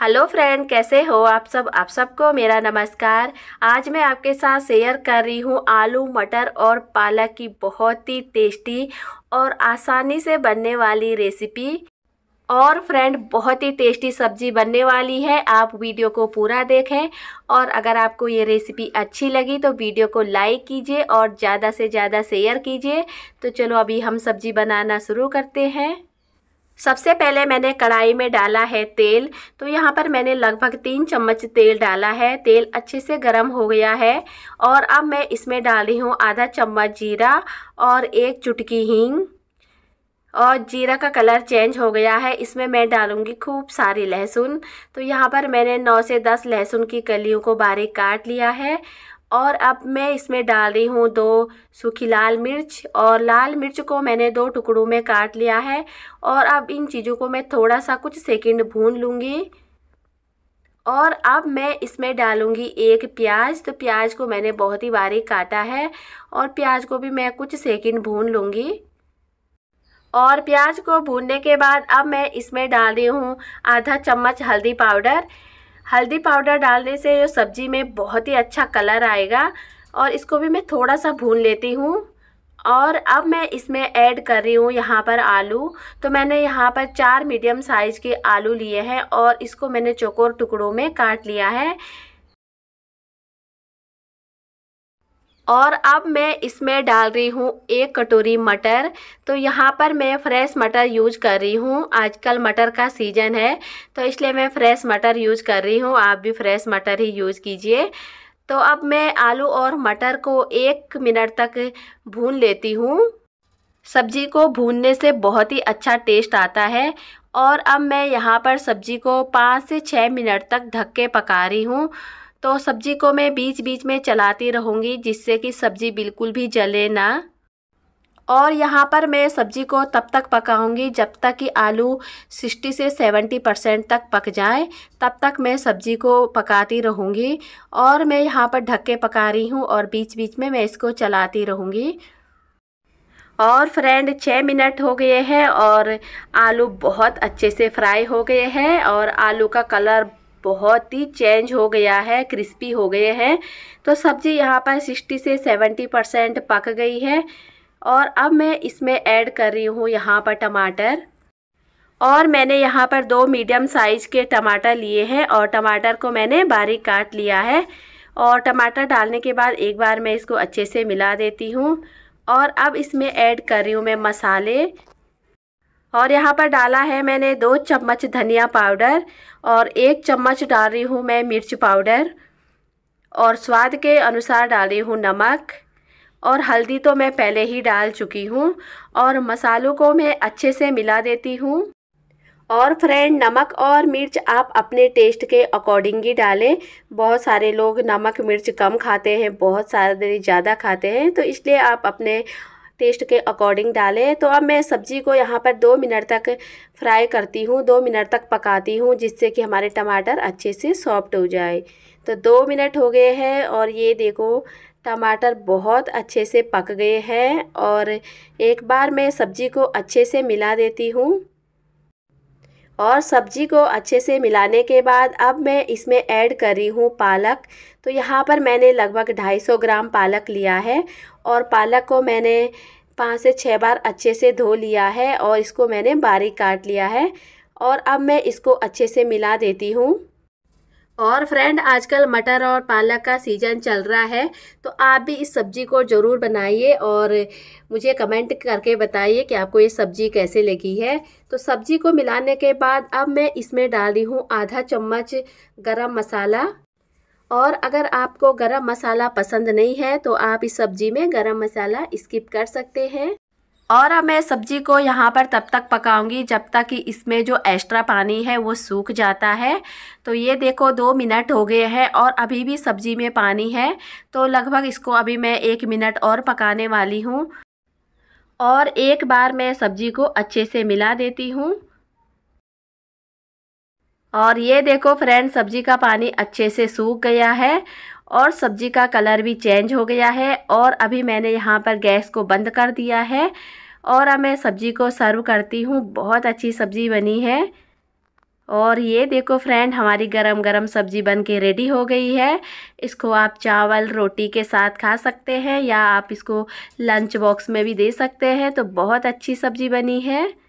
hello friend कैसे हो आप सब आप सबको मेरा नमस्कार आज मैं आपके साथ शेयर कर रही हूँ आलू मटर और पालक की बहुत ही टेस्टी और आसानी से बनने वाली रेसिपी और फ्रेंड बहुत ही टेस्टी सब्जी बनने वाली है आप वीडियो को पूरा देखें और अगर आपको ये रेसिपी अच्छी लगी तो वीडियो को लाइक कीजिए और ज़्यादा से ज़्यादा शेयर कीजिए तो चलो अभी हम सब्जी बनाना शुरू करते हैं सबसे पहले मैंने कढ़ाई में डाला है तेल तो यहाँ पर मैंने लगभग तीन चम्मच तेल डाला है तेल अच्छे से गर्म हो गया है और अब मैं इसमें डाल रही हूँ आधा चम्मच जीरा और एक चुटकी हींग और जीरा का कलर चेंज हो गया है इसमें मैं डालूंगी खूब सारी लहसुन तो यहाँ पर मैंने नौ से दस लहसुन की कलियों को बारीक काट लिया है और अब मैं इसमें डाल रही हूँ दो सूखी लाल मिर्च और लाल मिर्च को मैंने दो टुकड़ों में काट लिया है और अब इन चीज़ों को मैं थोड़ा सा कुछ सेकंड भून लूँगी और अब मैं इसमें डालूँगी एक प्याज तो प्याज को मैंने बहुत ही बारीक काटा है और प्याज को भी मैं कुछ सेकंड भून लूँगी और प्याज को भूनने के बाद अब मैं इसमें डाल रही हूँ आधा चम्मच हल्दी पाउडर हल्दी पाउडर डालने से जो सब्ज़ी में बहुत ही अच्छा कलर आएगा और इसको भी मैं थोड़ा सा भून लेती हूँ और अब मैं इसमें ऐड कर रही हूँ यहाँ पर आलू तो मैंने यहाँ पर चार मीडियम साइज़ के आलू लिए हैं और इसको मैंने चौकोर टुकड़ों में काट लिया है और अब मैं इसमें डाल रही हूँ एक कटोरी मटर तो यहाँ पर मैं फ्रेश मटर यूज कर रही हूँ आजकल मटर का सीज़न है तो इसलिए मैं फ्रेश मटर यूज कर रही हूँ आप भी फ्रेश मटर ही यूज कीजिए तो अब मैं आलू और मटर को एक मिनट तक भून लेती हूँ सब्जी को भूनने से बहुत ही अच्छा टेस्ट आता है और अब मैं यहाँ पर सब्जी को पाँच से छः मिनट तक ढक के पका रही हूँ तो सब्जी को मैं बीच बीच में चलाती रहूँगी जिससे कि सब्जी बिल्कुल भी जले ना और यहाँ पर मैं सब्जी को तब तक पकाऊंगी जब तक कि आलू 60 से 70 परसेंट तक पक जाए तब तक मैं सब्जी को पकाती रहूँगी और मैं यहाँ पर ढक के पका रही हूँ और बीच बीच में मैं इसको चलाती रहूँगी और फ्रेंड छः मिनट हो गए हैं और आलू बहुत अच्छे से फ्राई हो गए हैं और आलू का कलर बहुत ही चेंज हो गया है क्रिस्पी हो गए हैं तो सब्ज़ी यहाँ पर 60 से 70 परसेंट पक गई है और अब मैं इसमें ऐड कर रही हूँ यहाँ पर टमाटर और मैंने यहाँ पर दो मीडियम साइज़ के टमाटर लिए हैं और टमाटर को मैंने बारीक काट लिया है और टमाटर डालने के बाद एक बार मैं इसको अच्छे से मिला देती हूँ और अब इसमें ऐड कर रही हूँ मैं मसाले और यहाँ पर डाला है मैंने दो चम्मच धनिया पाउडर और एक चम्मच डाल रही हूँ मैं मिर्च पाउडर और स्वाद के अनुसार डाल रही हूँ नमक और हल्दी तो मैं पहले ही डाल चुकी हूँ और मसालों को मैं अच्छे से मिला देती हूँ और फ्रेंड नमक और मिर्च आप अपने टेस्ट के अकॉर्डिंग ही डालें बहुत सारे लोग नमक मिर्च कम खाते हैं बहुत सारे ज़्यादा खाते हैं तो इसलिए आप अपने टेस्ट के अकॉर्डिंग डालें तो अब मैं सब्ज़ी को यहाँ पर दो मिनट तक फ्राई करती हूँ दो मिनट तक पकाती हूँ जिससे कि हमारे टमाटर अच्छे से सॉफ्ट हो जाए तो दो मिनट हो गए हैं और ये देखो टमाटर बहुत अच्छे से पक गए हैं और एक बार मैं सब्ज़ी को अच्छे से मिला देती हूँ और सब्जी को अच्छे से मिलाने के बाद अब मैं इसमें ऐड कर रही हूँ पालक तो यहाँ पर मैंने लगभग 250 ग्राम पालक लिया है और पालक को मैंने पाँच से छः बार अच्छे से धो लिया है और इसको मैंने बारीक काट लिया है और अब मैं इसको अच्छे से मिला देती हूँ और फ्रेंड आजकल मटर और पालक का सीज़न चल रहा है तो आप भी इस सब्ज़ी को ज़रूर बनाइए और मुझे कमेंट करके बताइए कि आपको ये सब्ज़ी कैसे लगी है तो सब्ज़ी को मिलाने के बाद अब मैं इसमें डाल रही हूँ आधा चम्मच गरम मसाला और अगर आपको गरम मसाला पसंद नहीं है तो आप इस सब्ज़ी में गरम मसाला स्किप कर सकते हैं और अब मैं सब्जी को यहाँ पर तब तक पकाऊंगी जब तक कि इसमें जो एक्स्ट्रा पानी है वो सूख जाता है तो ये देखो दो मिनट हो गए हैं और अभी भी सब्जी में पानी है तो लगभग इसको अभी मैं एक मिनट और पकाने वाली हूँ और एक बार मैं सब्जी को अच्छे से मिला देती हूँ और ये देखो फ्रेंड सब्जी का पानी अच्छे से सूख गया है और सब्जी का कलर भी चेंज हो गया है और अभी मैंने यहाँ पर गैस को बंद कर दिया है और अब मैं सब्जी को सर्व करती हूँ बहुत अच्छी सब्जी बनी है और ये देखो फ्रेंड हमारी गरम गरम सब्जी बन के रेडी हो गई है इसको आप चावल रोटी के साथ खा सकते हैं या आप इसको लंच बॉक्स में भी दे सकते हैं तो बहुत अच्छी सब्जी बनी है